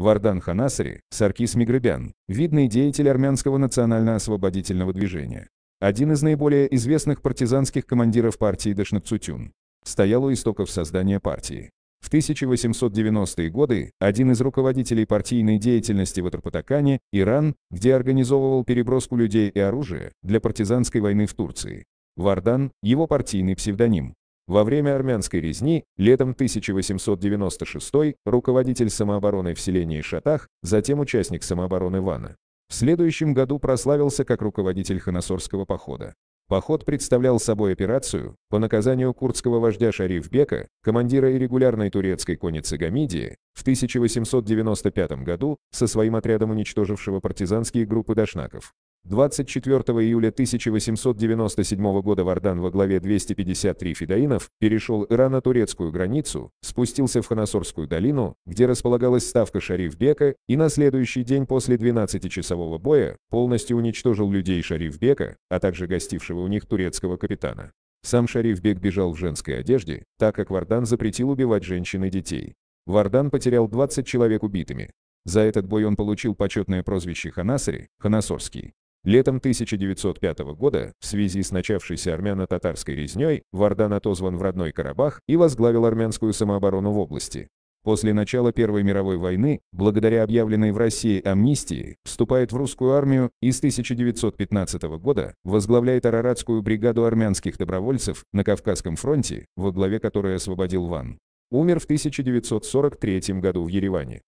Вардан Ханасари, Саркис Мигребян, видный деятель армянского национально-освободительного движения. Один из наиболее известных партизанских командиров партии Дашнапцутюн. Стоял у истоков создания партии. В 1890-е годы один из руководителей партийной деятельности в Атарпатакане, Иран, где организовывал переброску людей и оружия для партизанской войны в Турции. Вардан – его партийный псевдоним. Во время армянской резни, летом 1896, руководитель самообороны в селении Шатах, затем участник самообороны Вана. В следующем году прославился как руководитель Ханасорского похода. Поход представлял собой операцию по наказанию курдского вождя Шарифбека, командира регулярной турецкой конницы Гамидии, в 1895 году со своим отрядом уничтожившего партизанские группы дашнаков. 24 июля 1897 года Вардан во главе 253 фидаинов перешел Ирано-турецкую границу, спустился в Ханасорскую долину, где располагалась ставка Шарифбека, и на следующий день после 12-часового боя полностью уничтожил людей Шарифбека, а также гостившего у них турецкого капитана. Сам Шарифбек бежал в женской одежде, так как Вардан запретил убивать женщин и детей. Вардан потерял 20 человек убитыми. За этот бой он получил почетное прозвище Ханасари, Ханасорский. Летом 1905 года, в связи с начавшейся армяно-татарской резней, Вардан отозван в родной Карабах и возглавил армянскую самооборону в области. После начала Первой мировой войны, благодаря объявленной в России амнистии, вступает в русскую армию и с 1915 года возглавляет Араратскую бригаду армянских добровольцев на Кавказском фронте, во главе которой освободил Ван. Умер в 1943 году в Ереване.